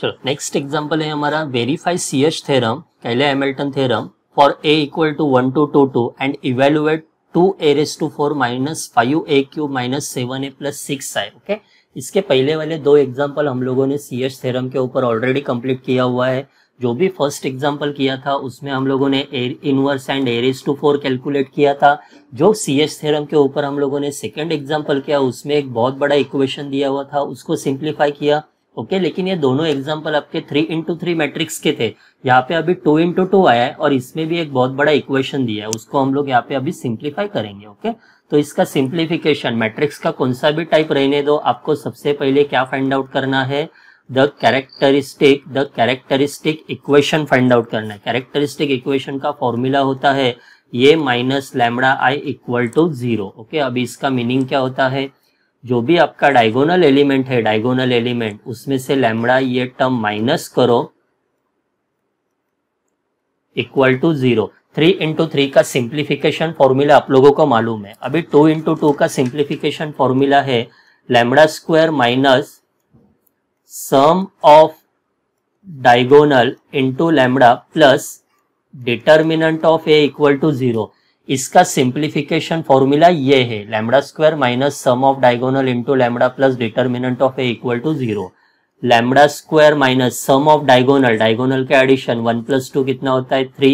चलो next example है हमारा verify C H theorem Cayley Hamilton theorem for A equal to one two two two and evaluate two A raise to four minus five A cube minus seven A plus six I okay इसके पहले वाले दो example हम लोगों ने सी H theorem के ऊपर already complete किया हुआ है जो भी फर्स्ट एग्जांपल किया था उसमें हम लोगों ने inverse and A raise to four calculate किया था जो सी एच थेरम के ऊपर हम लोगों ने सेकंड एग्जांपल किया उसमें एक बहुत बड़ा इक्वेशन दिया हुआ था उसको सिंप्लीफाई किया ओके लेकिन ये दोनों एग्जाम्पल आपके थ्री इंटू थ्री मैट्रिक्स के थे यहाँ पे अभी टू इंटू टू आया है और इसमें भी एक बहुत बड़ा इक्वेशन दिया है उसको हम लोग यहाँ पे अभी सिंप्लीफाई करेंगे ओके तो इसका सिंप्लीफिकेशन मैट्रिक्स का कौन सा भी टाइप रहने दो आपको सबसे पहले क्या फाइंड आउट करना है the characteristic the characteristic equation find out करना है कैरेक्टरिस्टिक इक्वेशन का फॉर्मूला होता है ये minus lambda I equal to zero okay इसका मीनिंग क्या होता है जो भी आपका डायगोनल एलिमेंट है डायगोनल एलिमेंट उसमें से लैमड़ा ये टर्म माइनस करो equal to zero three into three का सिंप्लीफिकेशन फॉर्मूला आप लोगों को मालूम है अभी टू इंटू टू का सिंप्लीफिकेशन फॉर्मूला है lambda square minus sum of diagonal into lambda plus determinant of A equal to zero इसका सिंप्लीफिकेशन फॉर्मूला ये है lambda square minus sum of diagonal into lambda plus determinant of A equal to zero lambda square minus sum of diagonal diagonal के addition one plus two कितना होता है three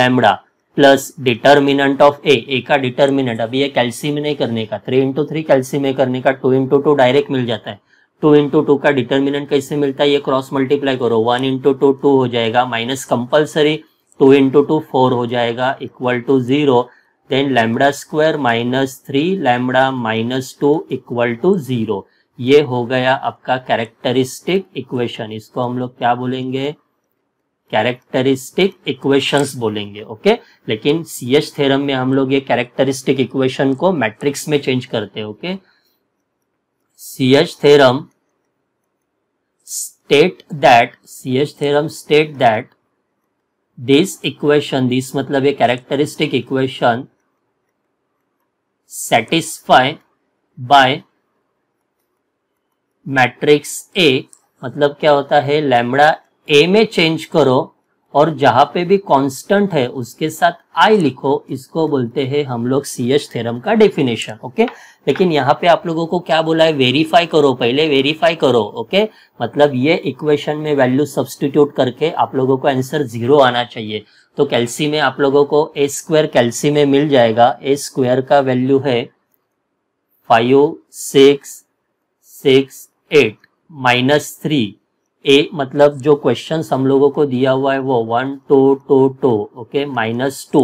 lambda plus determinant of A A का determinant अभी ये calcium नहीं करने का थ्री इंटू थ्री कैल्सियम करने का टू इंटू टू डायरेक्ट मिल जाता है टू इंटू टू का डिटर्मिनेंट कैसे मिलता है ये क्रॉस मल्टीप्लाई करो वन इंटू टू टू हो जाएगा minus compulsory two into two four हो जाएगा equal to zero then lambda square minus three lambda minus two equal to zero ये हो गया आपका कैरेक्टरिस्टिक इक्वेशन इसको हम लोग क्या बोलेंगे कैरेक्टरिस्टिक इक्वेशंस बोलेंगे ओके लेकिन सी एच थेरम में हम लोग ये कैरेक्टरिस्टिक इक्वेशन को मैट्रिक्स में चेंज करते हैं okay C H theorem state that C H theorem state that this equation this मतलब ये characteristic equation satisfy by matrix A मतलब क्या होता है लैमड़ा ए में चेंज करो और जहां पे भी कांस्टेंट है उसके साथ आई लिखो इसको बोलते हैं हम लोग सी एच थेरम का डेफिनेशन ओके लेकिन यहाँ पे आप लोगों को क्या बोला है वेरीफाई करो पहले वेरीफाई करो ओके मतलब ये इक्वेशन में वैल्यू सब्सटीट्यूट करके आप लोगों को आंसर जीरो आना चाहिए तो कैल्सी में आप लोगों को ए स्क्वायर कैल्सी में मिल जाएगा ए स्क्वायर का वैल्यू है five six six eight minus three A मतलब जो क्वेश्चन हम लोगों को दिया हुआ है वो one two two two okay minus two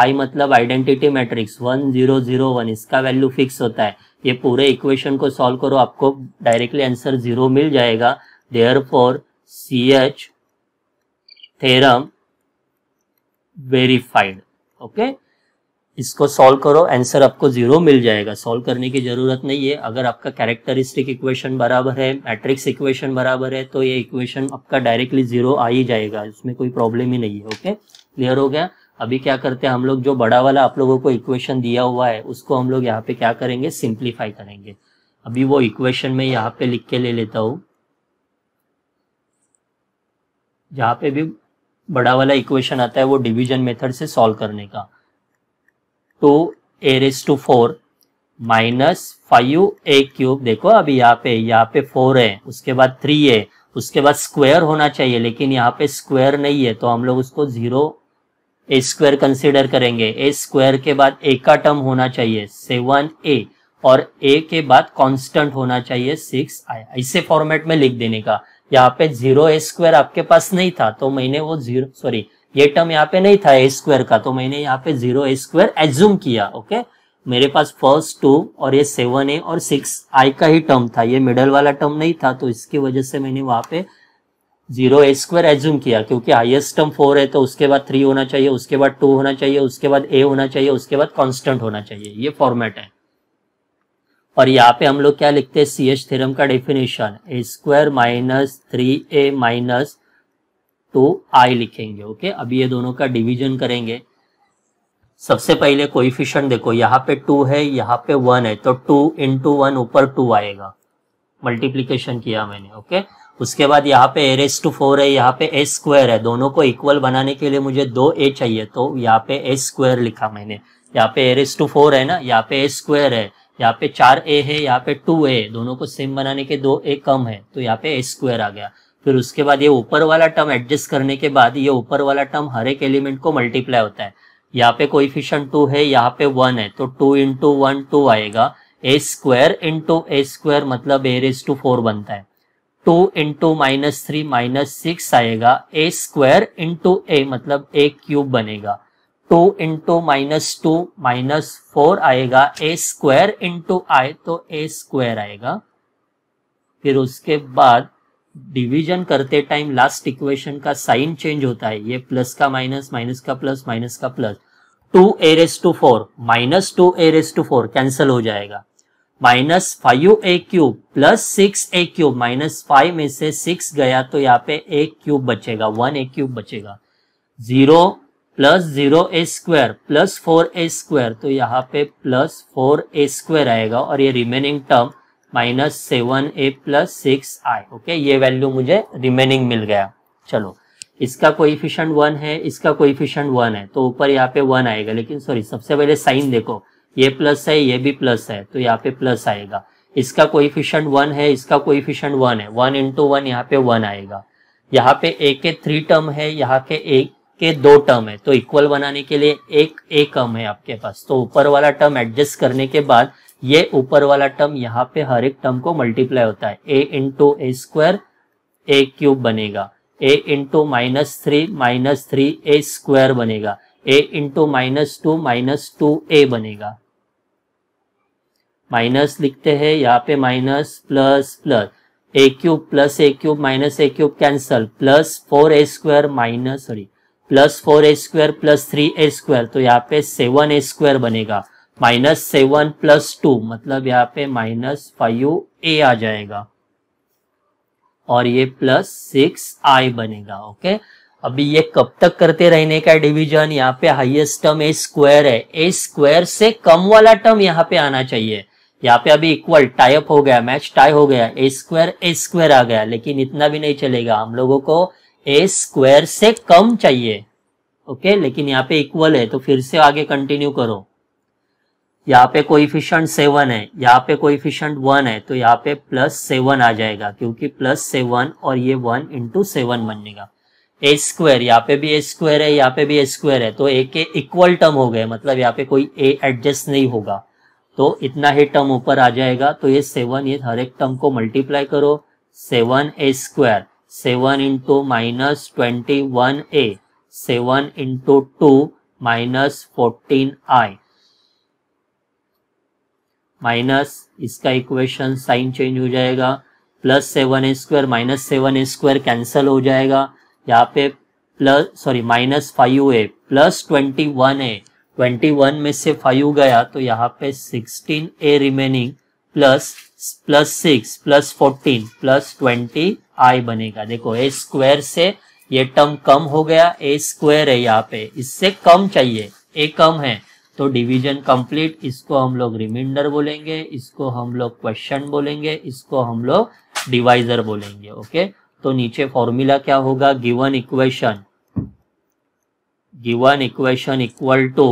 I मतलब identity matrix one zero zero one इसका वैल्यू फिक्स होता है ये पूरे इक्वेशन को सॉल्व करो आपको डायरेक्टली आंसर जीरो मिल जाएगा therefore C H theorem verified okay इसको सॉल्व करो आंसर आपको जीरो मिल जाएगा सॉल्व करने की ज़रूरत नहीं है अगर आपका कैरेक्टरिस्टिक इक्वेशन बराबर है मैट्रिक्स इक्वेशन बराबर है तो ये इक्वेशन आपका डायरेक्टली जीरो आ ही जाएगा इसमें कोई प्रॉब्लम ही नहीं है ओके क्लियर हो गया अभी क्या करते हैं हम लोग जो बड़ा वाला आप लोगों को इक्वेशन दिया हुआ है उसको हम लोग यहाँ पे क्या करेंगे सिंप्लीफाई करेंगे अभी वो इक्वेशन में यहाँ पे लिख के ले लेता हूं जहां पे भी बड़ा वाला इक्वेशन आता है वो डिवीजन मेथड से सॉल्व करने का two A raise to four minus five A cube देखो अभी यहाँ पे यहाँ पे फोर है उसके बाद थ्री है उसके बाद स्क्वायर होना चाहिए लेकिन यहाँ पे स्क्वायर नहीं है तो हम लोग उसको जीरो ए स्क्वायर कंसिडर करेंगे ए स्क्वायर के बाद ए का टर्म होना चाहिए सेवन ए और ए के बाद कांस्टेंट होना चाहिए सिक्स आई ऐसे फॉर्मेट में लिख देने का यहाँ पे जीरो ए स्क्वायर आपके पास नहीं था तो मैंने वो जीरो सॉरी ये टर्म यहाँ पे नहीं था ए स्क्वायर का तो मैंने यहाँ पे जीरो ए स्क्वायर एज्यूम किया ओके मेरे पास फर्स्ट टू और ये सेवन ए और सिक्स आई का ही टर्म था ये मिडल वाला टर्म नहीं था तो इसकी वजह से मैंने वहां पे जीरो ए स्क्वायर एज्यूम किया क्योंकि हाईएस्ट टर्म फोर है तो उसके बाद थ्री होना चाहिए उसके बाद टू होना चाहिए उसके बाद ए होना चाहिए उसके बाद कॉन्स्टेंट होना चाहिए ये फॉर्मेट है और यहाँ पे हम लोग क्या लिखते हैं सी एच थेरम का definition A square minus three A minus two I लिखेंगे ओके अभी ये दोनों का डिवीजन करेंगे सबसे पहले कोइफिशियंट देखो यहाँ पे टू है यहाँ पे वन है तो टू इन टू वन ऊपर टू आएगा मल्टीप्लीकेशन किया मैंने ओके उसके बाद यहाँ पे एरेस टू फोर है यहाँ पे एस स्क्वायर है दोनों को इक्वल बनाने के लिए मुझे दो ए चाहिए तो यहाँ पे एस स्क्वायर लिखा मैंने यहाँ पे एरेस टू फोर है ना यहाँ पे एस स्क्वायर है यहाँ पे चार ए है यहाँ पे टू ए दोनों को सेम बनाने के दो ए कम है तो यहाँ पे एस स्क्वायर आ गया फिर उसके बाद ये ऊपर वाला टर्म एडजस्ट करने के बाद ये ऊपर वाला टर्म हर एक एलिमेंट को मल्टीप्लाई होता है यहाँ पे फिशन टू है यहाँ पे वन है तो टू इंटू वन टू आएगा A square into A square मतलब ए रेस टू फोर बनता है two into minus three minus six आएगा ए स्क्वायर इंटू ए मतलब ए क्यूब बनेगा two into minus two minus four आएगा A square into आई तो ए square आएगा फिर उसके बाद डिवीजन करते टाइम लास्ट इक्वेशन का साइन चेंज होता है ये प्लस का माइनस माइनस का प्लस माइनस का plus two A raise to four minus two A raise to four cancel हो जाएगा minus five A cube plus six A cube minus five में से सिक्स गया तो यहाँ पे ए क्यूब बचेगा वन ए क्यूब बचेगा zero plus zero A square plus four A square तो यहाँ पे प्लस फोर ए स्क्वायर आएगा और ये remaining term minus seven A plus six I okay ये वैल्यू मुझे रिमेनिंग मिल गया चलो इसका कोइफिशियंट वन है इसका कोइफिशियंट वन है तो ऊपर यहाँ पे वन आएगा लेकिन सॉरी सबसे पहले साइन देखो ये प्लस है ये भी प्लस है तो यहाँ पे प्लस आएगा इसका कोइफिशियंट वन है इसका कोइफिशियंट वन है वन इंटू वन यहाँ पे वन आएगा यहाँ पे ए के थ्री टर्म है यहाँ के एक के दो टर्म है तो इक्वल बनाने के लिए एक ए कम है आपके पास तो ऊपर वाला टर्म एडजस्ट करने के बाद ये ऊपर वाला टर्म यहाँ पे हर एक टर्म को मल्टीप्लाई होता है A into A square A cube बनेगा A into minus three minus three A square बनेगा A into minus two minus two A बनेगा माइनस लिखते हैं यहाँ पे minus plus plus A cube plus A cube minus A cube cancel plus four A square minus sorry plus four A square plus three A square तो यहाँ पे seven A square बनेगा minus seven plus to मतलब यहाँ पे minus five ए आ जाएगा और ये प्लस सिक्स आई बनेगा ओके अभी ये कब तक करते रहने का डिवीजन यहाँ पे हाईएस्ट टर्म ए स्क्वायर है ए स्क्वायर से कम वाला टर्म यहाँ पे आना चाहिए यहाँ पे अभी इक्वल टाई अप हो गया मैच टाई हो गया ए स्क्वायर ए स्क्वायर आ गया लेकिन इतना भी नहीं चलेगा हम लोगों को ए स्क्वायर से कम चाहिए ओके लेकिन यहाँ पे इक्वल है तो फिर से आगे कंटिन्यू करो यहाँ पे कोइफिशियंट सेवन है यहाँ पे कोइफिशियंट वन है तो यहाँ पे प्लस सेवन आ जाएगा क्योंकि प्लस सेवन और ये वन इंटू सेवन बनेगा ए स्क्वायर यहाँ पे भी ए स्क्वायर है यहाँ पे भी ए स्क्वायर है तो ए के इक्वल टर्म हो गए मतलब यहाँ पे कोई ए एडजस्ट नहीं होगा तो इतना ही टर्म ऊपर आ जाएगा तो ये सेवन ये हर एक टर्म को मल्टीप्लाई करो seven A square seven into minus twenty one A seven into two minus fourteen I minus इसका इक्वेशन साइन चेंज हो जाएगा plus seven A square minus seven A square cancel हो जाएगा यहाँ पे plus sorry minus five A plus twenty one A twenty one में से five गया तो यहाँ पे sixteen A remaining plus plus six plus fourteen plus twenty I बनेगा देखो ए स्क्वायर से ये टर्म कम हो गया ए स्क्वायर है यहाँ पे इससे कम चाहिए ए कम है तो डिवीजन कंप्लीट इसको हम लोग रिमाइंडर बोलेंगे इसको हम लोग क्वेश्चन बोलेंगे इसको हम लोग डिवाइजर बोलेंगे ओके तो नीचे फॉर्मूला क्या होगा given equation given equation equal to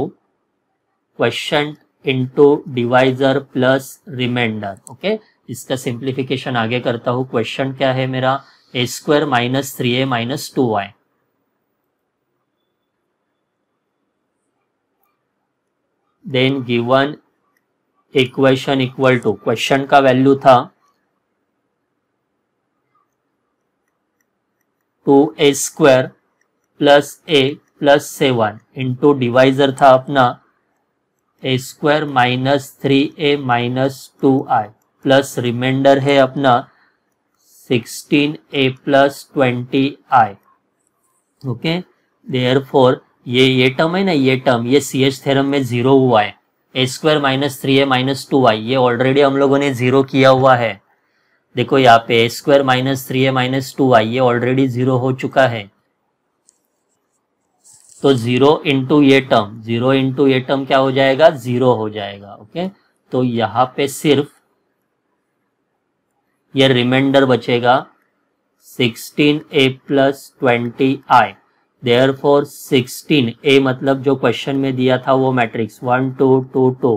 quotient into divisor plus remainder okay इसका सिंप्लीफिकेशन आगे करता हूं क्वेश्चन क्या है मेरा A square minus three A minus two Y then given equation equal to quotient का वैल्यू था two A square plus A plus seven into divisor था अपना A square minus three A minus two I plus remainder है अपना sixteen A plus twenty I okay therefore ये ये term है ना ये टर्म ये सी एच थेरम में जीरो हुआ है A square minus three A minus two I ये ऑलरेडी हम लोगों ने जीरो किया हुआ है देखो यहाँ पे A square minus three A minus two I ये ऑलरेडी जीरो हो चुका है तो जीरो इंटू ये टर्म जीरो इंटू ये टर्म क्या हो जाएगा जीरो हो जाएगा ओके तो यहाँ पे सिर्फ ये रिमाइंडर बचेगा sixteen A plus twenty I therefore sixteen A मतलब जो क्वेश्चन में दिया था वो matrix one two two two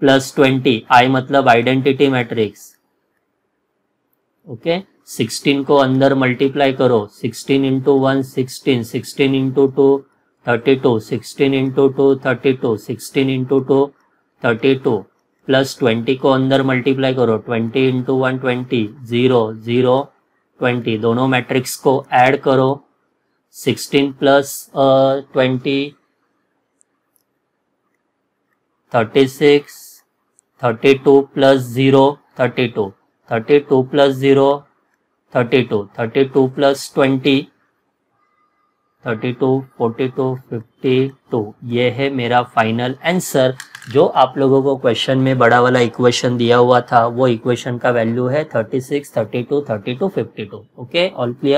plus twenty I मतलब आइडेंटिटी मैट्रिक्स ओके सिक्सटीन को अंदर मल्टीप्लाई करो sixteen into one sixteen sixteen into two thirty two sixteen into two thirty two sixteen into two thirty two plus twenty को अंदर multiply करो twenty into one twenty zero zero twenty दोनों matrix को add करो sixteen plus twenty thirty six thirty two plus zero thirty two thirty two plus zero thirty two thirty two plus twenty thirty two forty two fifty two ये है मेरा final answer जो आप लोगों को question में बड़ा वाला इक्वेशन दिया हुआ था वो इक्वेशन का वैल्यू है thirty six thirty two thirty two fifty two okay all clear